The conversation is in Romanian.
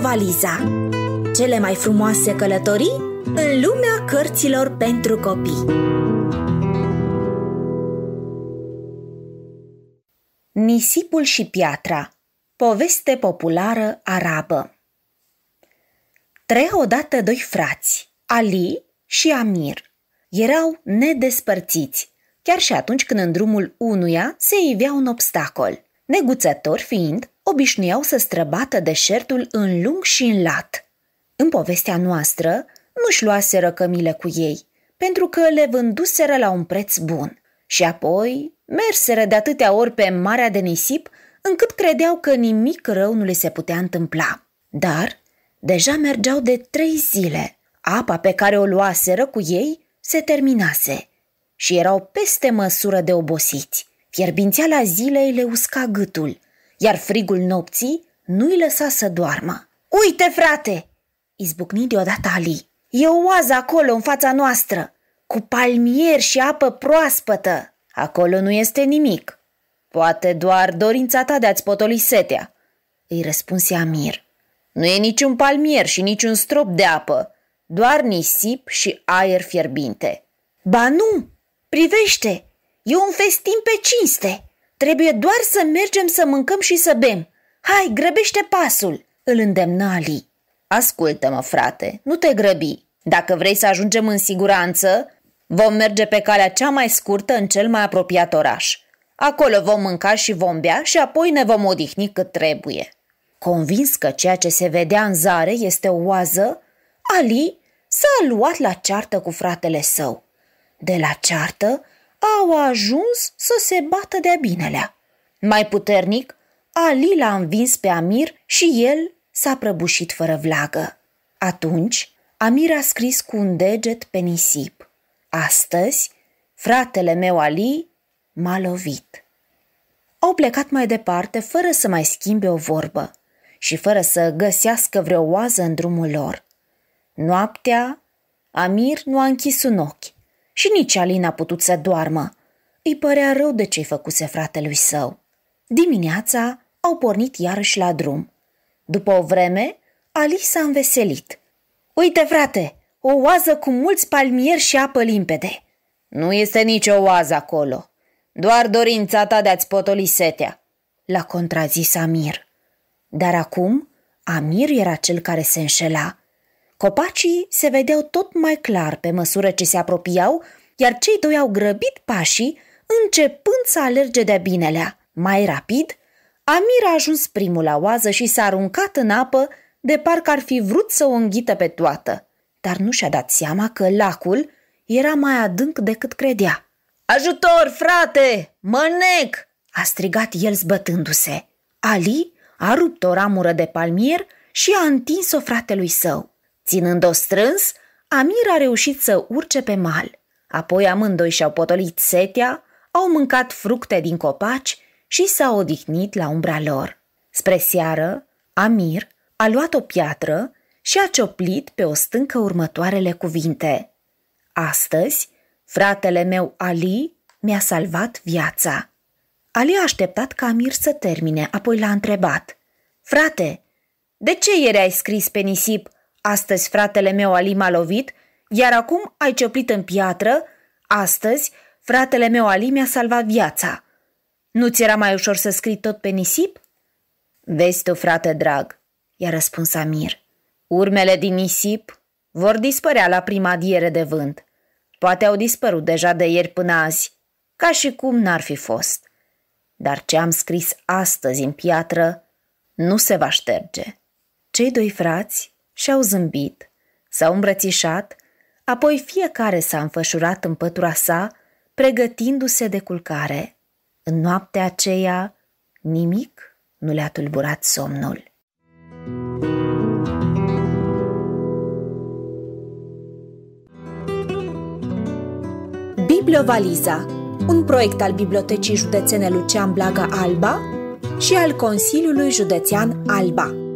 valiza. Cele mai frumoase călătorii în lumea cărților pentru copii. Nisipul și piatra Poveste populară arabă Trei odată doi frați, Ali și Amir. Erau nedespărțiți, chiar și atunci când în drumul unuia se ivea un obstacol, neguțător fiind obișnuiau să străbată deșertul în lung și în lat. În povestea noastră, nu-și luaseră cămile cu ei, pentru că le vânduseră la un preț bun. Și apoi merseră de atâtea ori pe marea de nisip, încât credeau că nimic rău nu le se putea întâmpla. Dar deja mergeau de trei zile. Apa pe care o luaseră cu ei se terminase și erau peste măsură de obosiți. Fierbințeala zilei le usca gâtul – iar frigul nopții nu-i lăsa să doarmă. Uite, frate!" izbucni deodată Ali. E o oază acolo în fața noastră, cu palmier și apă proaspătă. Acolo nu este nimic. Poate doar dorința ta de a-ți potoli setea, îi răspunse Amir. Nu e niciun palmier și niciun strop de apă, doar nisip și aer fierbinte. Ba nu! Privește! E un festin pe cinste! Trebuie doar să mergem să mâncăm și să bem. Hai, grăbește pasul!" îl îndemnă Ali. Ascultă-mă, frate, nu te grăbi. Dacă vrei să ajungem în siguranță, vom merge pe calea cea mai scurtă în cel mai apropiat oraș. Acolo vom mânca și vom bea și apoi ne vom odihni cât trebuie. Convins că ceea ce se vedea în zare este o oază, Ali s-a luat la ceartă cu fratele său. De la ceartă au ajuns să se bată de-a binelea. Mai puternic, Ali l-a învins pe Amir și el s-a prăbușit fără vlagă. Atunci, Amir a scris cu un deget pe nisip. Astăzi, fratele meu Ali m-a lovit. Au plecat mai departe fără să mai schimbe o vorbă și fără să găsească vreo oază în drumul lor. Noaptea, Amir nu a închis un ochi și nici Alina a putut să doarmă. Îi părea rău de ce-i făcuse fratelui său. Dimineața au pornit iarăși la drum. După o vreme, Ali s-a înveselit. Uite, frate, o oază cu mulți palmieri și apă limpede. Nu este nicio oază acolo. Doar dorința ta de a-ți potoli setea, l-a contrazis Amir. Dar acum, Amir era cel care se înșela. Copacii se vedeau tot mai clar pe măsură ce se apropiau, iar cei doi au grăbit pașii, începând să alerge de binelea. Mai rapid, Amir a ajuns primul la oază și s-a aruncat în apă, de parcă ar fi vrut să o înghită pe toată. Dar nu și-a dat seama că lacul era mai adânc decât credea. Ajutor, frate! Mănec! a strigat el zbătându-se. Ali a rupt o ramură de palmier și a întins-o fratelui său. Ținând-o strâns, Amir a reușit să urce pe mal. Apoi amândoi și-au potolit setea, au mâncat fructe din copaci și s-au odihnit la umbra lor. Spre seară, Amir a luat o piatră și a cioplit pe o stâncă următoarele cuvinte. Astăzi, fratele meu Ali mi-a salvat viața. Ali a așteptat ca Amir să termine, apoi l-a întrebat. Frate, de ce ieri ai scris pe nisip – Astăzi fratele meu Ali m-a lovit, iar acum ai cioplit în piatră, astăzi fratele meu Ali mi-a salvat viața. Nu ți era mai ușor să scrii tot pe nisip? Vezi tu, frate drag, i-a răspuns Amir. Urmele din nisip vor dispărea la prima diere de vânt. Poate au dispărut deja de ieri până azi, ca și cum n-ar fi fost. Dar ce am scris astăzi în piatră nu se va șterge. Cei doi frați și-au zâmbit, s-au îmbrățișat, apoi fiecare s-a înfășurat în pătura sa, pregătindu-se de culcare. În noaptea aceea, nimic nu le-a tulburat somnul. Bibliovaliza, un proiect al Bibliotecii Județene Lucian Blaga Alba și al Consiliului Județean Alba.